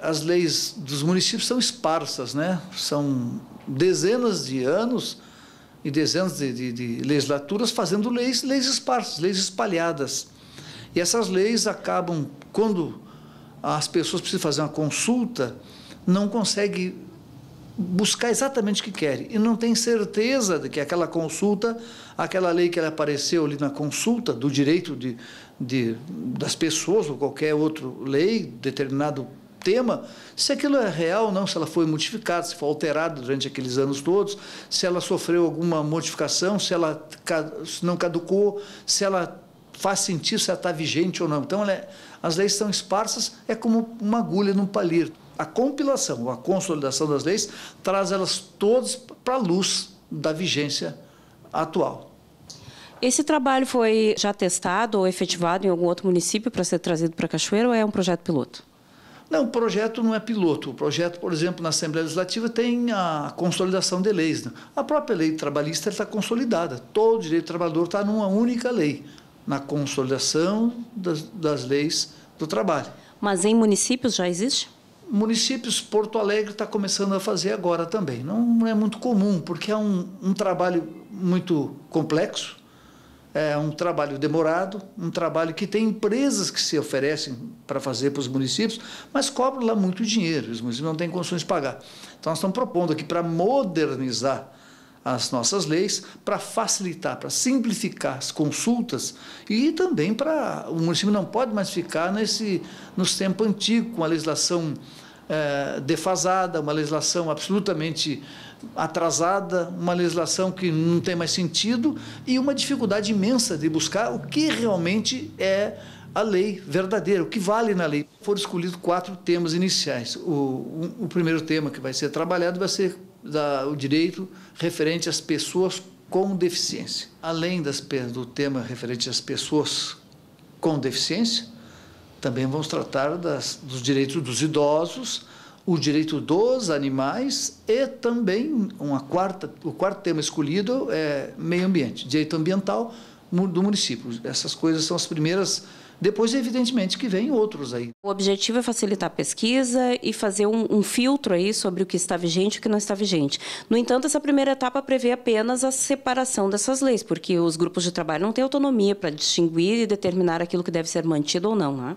as leis dos municípios são esparsas, né? São dezenas de anos e dezenas de, de, de, legislaturas fazendo leis, leis esparsas, leis espalhadas. E essas leis acabam, quando as pessoas precisam fazer uma consulta, não conseguem buscar exatamente o que querem e não tem certeza de que aquela consulta, aquela lei que ela apareceu ali na consulta do direito de, de das pessoas ou qualquer outra lei, determinado se aquilo é real ou não, se ela foi modificada, se foi alterada durante aqueles anos todos, se ela sofreu alguma modificação, se ela se não caducou, se ela faz sentido, se ela está vigente ou não. Então, é, as leis são esparsas, é como uma agulha num palito. A compilação, a consolidação das leis, traz elas todas para a luz da vigência atual. Esse trabalho foi já testado ou efetivado em algum outro município para ser trazido para Cachoeira ou é um projeto piloto? Não, o projeto não é piloto. O projeto, por exemplo, na Assembleia Legislativa tem a consolidação de leis. Né? A própria lei trabalhista está consolidada. Todo direito trabalhador está numa única lei, na consolidação das, das leis do trabalho. Mas em municípios já existe? Municípios, Porto Alegre está começando a fazer agora também. Não é muito comum, porque é um, um trabalho muito complexo, é um trabalho demorado, um trabalho que tem empresas que se oferecem para fazer para os municípios, mas cobram lá muito dinheiro, os municípios não têm condições de pagar. Então, nós estamos propondo aqui para modernizar as nossas leis, para facilitar, para simplificar as consultas e também para. O município não pode mais ficar nesse, nos tempos antigos, com a legislação é, defasada, uma legislação absolutamente atrasada, uma legislação que não tem mais sentido e uma dificuldade imensa de buscar o que realmente é a lei verdadeira, o que vale na lei. Foram escolhidos quatro temas iniciais. O, o, o primeiro tema que vai ser trabalhado vai ser da, o direito referente às pessoas com deficiência. Além das, do tema referente às pessoas com deficiência, também vamos tratar das, dos direitos dos idosos, o direito dos animais e também uma quarta, o quarto tema escolhido é meio ambiente, direito ambiental do município. Essas coisas são as primeiras depois, evidentemente, que vem outros aí. O objetivo é facilitar a pesquisa e fazer um, um filtro aí sobre o que está vigente e o que não está vigente. No entanto, essa primeira etapa prevê apenas a separação dessas leis, porque os grupos de trabalho não têm autonomia para distinguir e determinar aquilo que deve ser mantido ou não, né?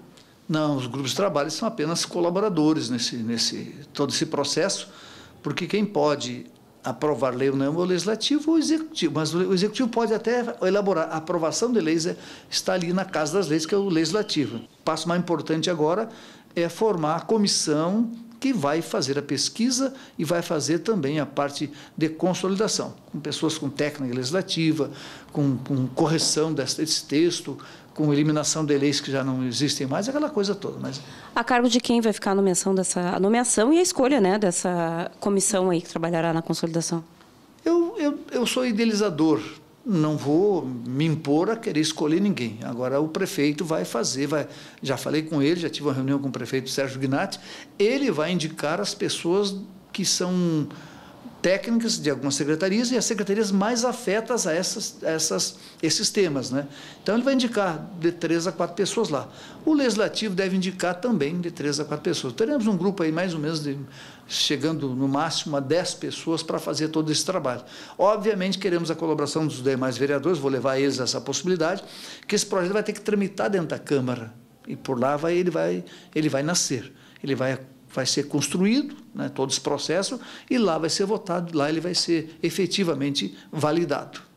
Não, os grupos de trabalho são apenas colaboradores nesse, nesse todo esse processo, porque quem pode aprovar lei não é o legislativo ou o executivo, mas o executivo pode até elaborar. A aprovação de leis é, está ali na Casa das Leis, que é o legislativo. O passo mais importante agora é formar a comissão que vai fazer a pesquisa e vai fazer também a parte de consolidação, com pessoas com técnica legislativa, com, com correção desse texto, com eliminação de leis que já não existem mais, aquela coisa toda. Mas a cargo de quem vai ficar a nomeação dessa a nomeação e a escolha, né, dessa comissão aí que trabalhará na consolidação? Eu, eu, eu sou idealizador, não vou me impor a querer escolher ninguém. Agora o prefeito vai fazer, vai. Já falei com ele, já tive uma reunião com o prefeito Sérgio Gnatti. Ele vai indicar as pessoas que são técnicas de algumas secretarias e as secretarias mais afetas a essas, essas, esses temas. Né? Então, ele vai indicar de três a quatro pessoas lá. O legislativo deve indicar também de três a quatro pessoas. Teremos um grupo aí, mais ou menos, de, chegando no máximo a dez pessoas para fazer todo esse trabalho. Obviamente, queremos a colaboração dos demais vereadores, vou levar eles essa possibilidade, que esse projeto vai ter que tramitar dentro da Câmara. E por lá vai, ele, vai, ele vai nascer, ele vai vai ser construído, né, todo esse processo, e lá vai ser votado, lá ele vai ser efetivamente validado.